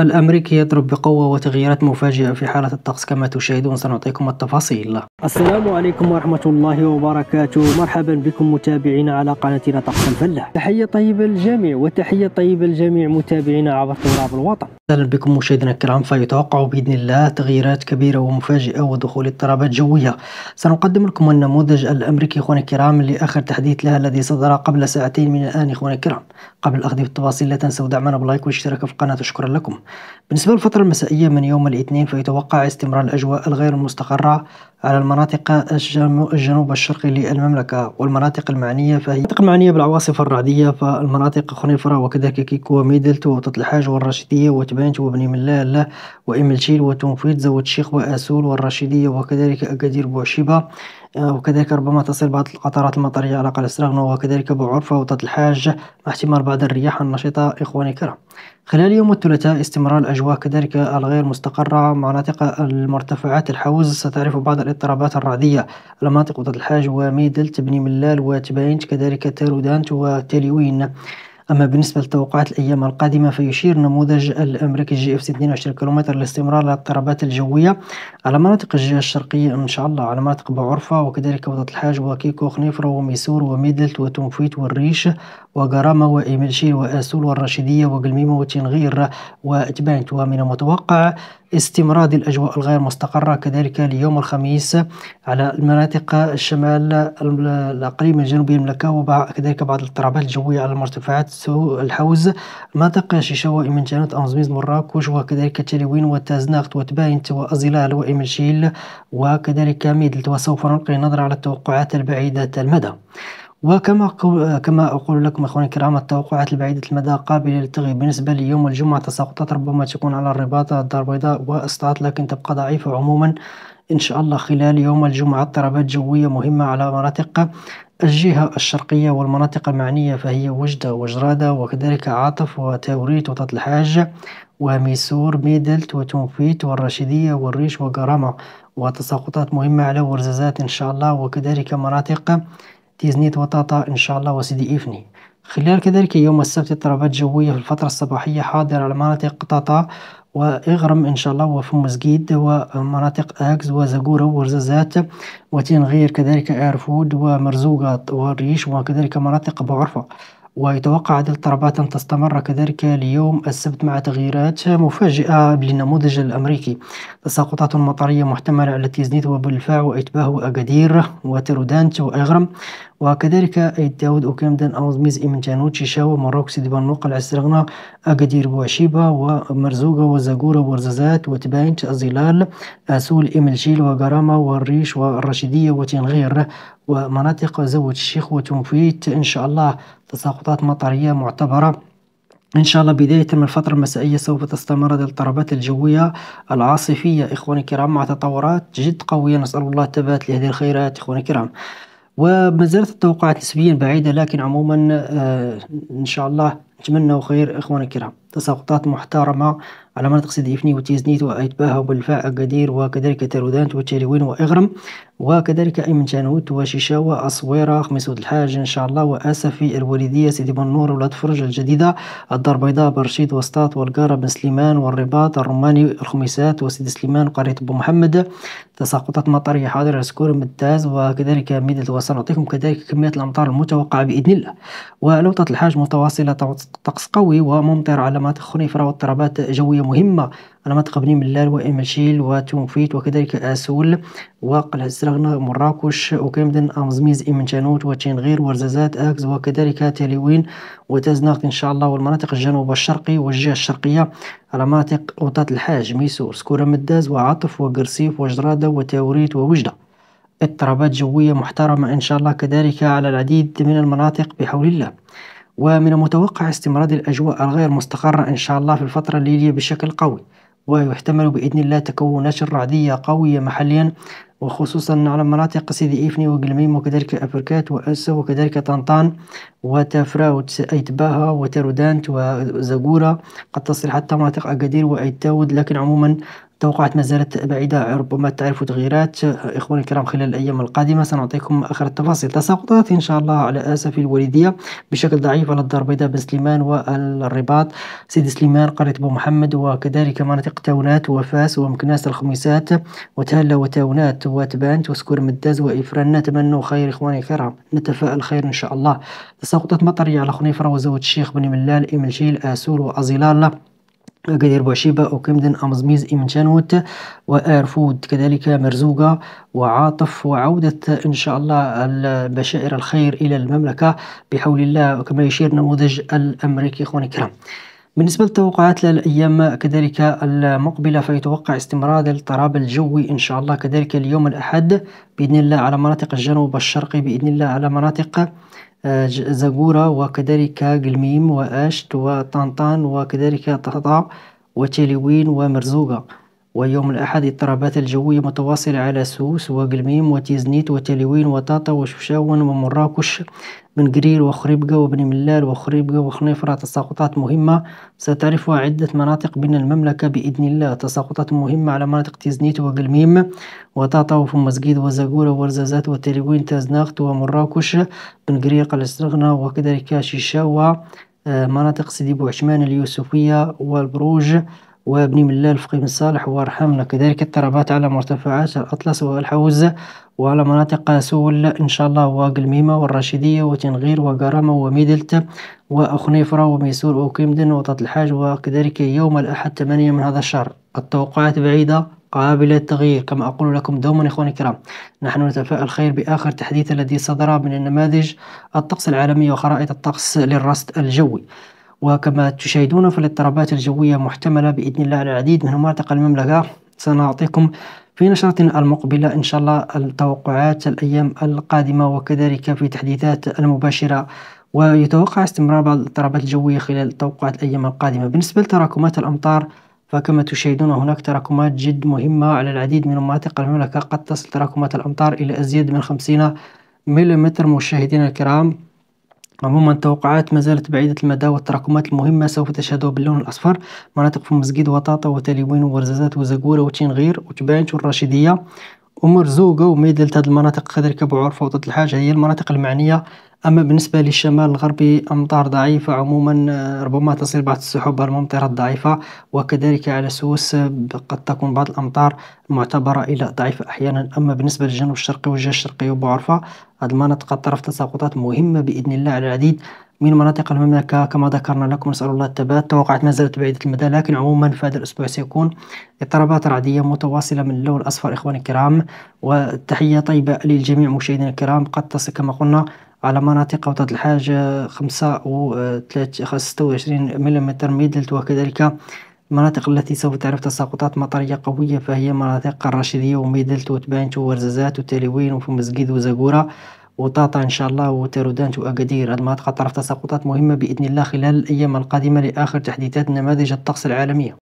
الأمريكي يضرب بقوة وتغييرات مفاجئة في حالة الطقس كما تشاهدون سنعطيكم التفاصيل السلام عليكم ورحمة الله وبركاته مرحبا بكم متابعينا على قناتنا طقس الفلة تحية طيبة للجميع وتحية طيبة لجميع متابعينا عبر تراب الوطن اهلا بكم مشاهدينا الكرام فيتوقع باذن الله تغييرات كبيره ومفاجئه ودخول اضطرابات جويه سنقدم لكم النموذج الامريكي اخواني الكرام لاخر تحديث لها الذي صدر قبل ساعتين من الان اخواني الكرام قبل اخذ التفاصيل لا تنسوا دعمنا بلايك والاشتراك في القناه شكرا لكم بالنسبة للفترة المسائية من يوم الاثنين فيتوقع استمرار الأجواء الغير المستقرة على المناطق الجنوب الشرقي للمملكة والمناطق المعنية فهي المناطق المعنية بالعواصف الرعدية فالمناطق خنيفرة وكذلك كيكو وميدلت وتطلحاج والرشيدية وتبانت وبني ملال وإملشيل وتنفيذ وتشيخ الشيخ وآسول والرشيدية وكذلك أكادير بوعشيبة آه، وكذلك ربما تصل بعض القطارات المطرية على قلعة سراغنو وكذلك عرفة ووطة الحاج مع احتمال بعض الرياح النشطة إخواني الكرام خلال يوم الثلاثاء استمرار الأجواء كذلك الغير مستقرة مناطق المرتفعات الحوز ستعرف بعض الاضطرابات الرعدية على مناطق وطة الحاج وميدل تبني ملال وتباينت كذلك تارودانت وتليوين أما بالنسبة لتوقعات الأيام القادمة فيشير نموذج الأمريكي جي اف سي 22 كيلومتر لاستمرار الاضطرابات الجوية على مناطق الجهة الشرقية إن شاء الله على مناطق بعرفة وكذلك وضع الحاج وكيكو خنيفرة وميسور وميدلت وتومفيت والريش وغرامه وإيميلشيل وآسول والرشيدية وقلميمة وتنغير وأتبانت ومن المتوقع استمرار الأجواء الغير مستقرة كذلك ليوم الخميس على المناطق الشمال الأقليم الجنوبي المملكة وكذلك بعض الاضطرابات الجوية على المرتفعات الحوز مناطق شيشاوة إمنتانوت أمزميز مراكش وكذلك تلوين وتازناخت وتباينت وأزلال وإمنشيل وكذلك ميدلت وسوف نلقي نظرة على التوقعات البعيدة المدى وكما كما اقول لكم اخواني الكرام التوقعات البعيده المدى قابله للتغيير بالنسبه ليوم الجمعه تساقطات ربما تكون على الرباط الدار البيضاء واسطات لكن تبقى ضعيفه عموما ان شاء الله خلال يوم الجمعه اضطرابات جويه مهمه على مناطق الجهة الشرقية والمناطق المعنية فهي وجدة وجرادة وكذلك عاطف وتوريت وطات الحاج وميسور ميدلت وتنفيت والرشيدية والريش وكرامة وتساقطات مهمة على ورزازات إن شاء الله وكذلك مناطق تيزنيت وطاطا إن شاء الله وسيدي إفني خلال كذلك يوم السبت اضطرابات جوية في الفترة الصباحية حاضرة على مناطق قطاطا وإغرم إن شاء الله وفي مسجد ومناطق أكز وزقورة ورزازات وتنغير كذلك إيرفود ومرزوقة والريش وكذلك مناطق بعرفة ويتوقع عدد الاضطرابات أن تستمر كذلك ليوم السبت مع تغييرات مفاجئة للنموذج الأمريكي تساقطات مطرية محتملة على تيزنيت وبلفاع وإتباه وأكادير وترودانت وأغرم وكذلك او التعود أكامدن أوزميز إمنتانو تشيشاو مراكش ديبان نوقع العسرغنا أكادير بوشيبا ومرزوقة وزاكورا ورزازات وتباينت الظلال سول إملجيل وغراما والريش والرشيدية وتنغير ومناطق زوج الشيخ وتنفيت إن شاء الله تساقطات مطرية معتبرة إن شاء الله بداية من الفترة المسائية سوف تستمر الاضطرابات الجوية العاصفية إخواني الكرام مع تطورات جد قوية نسأل الله الثبات لهذه الخيرات إخواني الكرام وما زالت التوقعات نسبيا بعيدة لكن عموما آه، إن شاء الله نتمنى خير إخواني الكرام تساقطات محترمة على مناطق سيدي إفني وتيزنيت وأيتباها وبلفاء أكادير وكذلك ترودانت وتشالوين وإغرم وكذلك أيمن تانوت وشيشة وأصويرة ود الحاج إن شاء الله وأسفي الوالدية سيدي بن نور ولاد فرج الجديدة الدار البيضاء برشيد وسطات والقارة بن سليمان والرباط الروماني الخميسات وسيدي سليمان قرية أبو محمد تساقطات مطرية حاضرة سكور ممتاز وكذلك ميدل وسنعطيكم كذلك كمية الأمطار المتوقعة بإذن الله ولوطة الحاج متواصلة طقس قوي وممطر على مناطق خنيفرة واضطرابات جوية مهمة المناطق بني ملال وإماشيل وتونفيت وكذلك أسول وقلعة الزرغنة مراكش وكامدن أمزميز إمنشانوت وتشينغير ورزازات أكز وكذلك تيليوين وتازناخت إن شاء الله والمناطق الجنوب الشرقي والجهة الشرقية على مناطق أوطات الحاج ميسور سكورة مداز وعطف وقرسيف وجرادة وتاوريت ووجدة اضطرابات جوية محترمة إن شاء الله كذلك على العديد من المناطق بحول الله ومن المتوقع استمرار الأجواء الغير مستقرة إن شاء الله في الفترة الليلية بشكل قوي ويحتمل بإذن الله تكون نشر رعدية قوية محليا وخصوصا على مناطق سيدي إفني وقلميم وكذلك أبركات وأسة وكذلك طنطان وتفراوت أيتباها وترودانت وزقورة قد تصل حتى مناطق أكادير وأيتاود لكن عموما توقعات ما زالت بعيدة ربما تعرفوا تغييرات إخواني الكرام خلال الأيام القادمة سنعطيكم آخر التفاصيل تساقطات إن شاء الله على آسف الوالدية بشكل ضعيف على الدار البيضاء بن سليمان والرباط سيدي سليمان قرية بو محمد وكذلك مناطق تاونات وفاس ومكناس الخميسات وتهلة وتاونات وتبانت وسكور مداز وإفران نتمنى خير إخواني الكرام نتفائل خير إن شاء الله تساقطات مطرية على خنيفرة وزوج الشيخ بن ملال إملشيل آسول وأزيلالة قدير بوشيبة وكمدن أمزميز إمتانوت وآرفود كذلك مرزوقة وعاطف وعودة إن شاء الله البشائر الخير إلى المملكة بحول الله وكما يشير نموذج الأمريكي إخواني الكرام بالنسبة للتوقعات للأيام كذلك المقبلة فيتوقع استمرار الاضطراب الجوي إن شاء الله كذلك اليوم الأحد بإذن الله على مناطق الجنوب الشرقي بإذن الله على مناطق آه، زغورة وكذلك قلميم وأشت وطنطان وكذلك طعطاع وتلوين ومرزوقة ويوم الأحد اضطرابات الجوية متواصلة على سوس وقلميم وتيزنيت وتلوين وطاطا وشفشاون ومراكش من قرير وخريبقة وبن ملال وخريبقة وخنيفرة تساقطات مهمة ستعرفها عدة مناطق بين المملكة بإذن الله تساقطات مهمة على مناطق تيزنيت وقلميم وطاطا مسجد وزاقورة ورزازات وتلوين تازناخت ومراكش بن قرير قلسرغنا وكذلك شيشاوة آه، مناطق سيدي بوعشمان اليوسفية والبروج وابن ملال فقيه بن صالح وارحمنا كذلك الترابات على مرتفعات الأطلس والحوزة وعلى مناطق سول إن شاء الله وقلميمة والرشيديه وتنغير وقرامه وميدلتا وأخنيفرة وميسور وكمدن وطات الحاج وكذلك يوم الأحد 8 من هذا الشهر التوقعات بعيدة قابلة للتغيير كما أقول لكم دوما إخواني الكرام نحن نتفائل خير بآخر تحديث الذي صدر من النماذج الطقس العالمي وخرائط الطقس للرصد الجوي وكما تشاهدون فالاضطرابات الجوية محتملة بإذن الله على العديد من مناطق المملكة سنعطيكم في نشرة المقبلة إن شاء الله التوقعات الأيام القادمة وكذلك في تحديثات المباشرة ويتوقع استمرار بعض الاضطرابات الجوية خلال توقعات الأيام القادمة بالنسبة لتراكمات الأمطار فكما تشاهدون هناك تراكمات جد مهمة على العديد من مناطق المملكة قد تصل تراكمات الأمطار إلى أزيد من 50 ملم مشاهدينا الكرام عموما التوقعات ما زالت بعيدة المدى والتراكمات المهمة سوف تشهدها باللون الأصفر مناطق في مسجد وطاطا وتاليوين وبرزازات وزقورة وتينغير وتبانش والراشدية ومرزوقة وميدلت هذه المناطق كذلك بعرفة وطة الحاج هي المناطق المعنية أما بالنسبة للشمال الغربي أمطار ضعيفة عموما آه، ربما تصل بعض السحب الممطره الضعيفة وكذلك على سوس آه، قد تكون بعض الأمطار معتبرة إلى ضعيفة أحيانا أما بالنسبة للجنوب الشرقي والجهة الشرقية وبعرفة هذه المناطق قد ترف تساقطات مهمة بإذن الله على العديد من مناطق المملكة كما ذكرنا لكم نسأل الله الثبات توقعت ما زالت بعيدة المدى لكن عموما في هذا الأسبوع سيكون اضطرابات رعدية متواصلة من اللون الأصفر إخواني الكرام والتحية طيبة للجميع مشاهدينا الكرام قد تصل كما قلنا على مناطق أوتاد الحاج آه، خمسة و آه، آه، ستة وعشرين ملم ميدلت وكذلك المناطق التي سوف تعرف تساقطات مطرية قوية فهي مناطق الرشيدية وميدلت وتبانت وورزازات وتلوين وفمزقيد وزاكورا وطاطا إن شاء الله وتارودانت وأكادير هاد المناطق تعرف تساقطات مهمة بإذن الله خلال الأيام القادمة لآخر تحديثات نماذج الطقس العالمية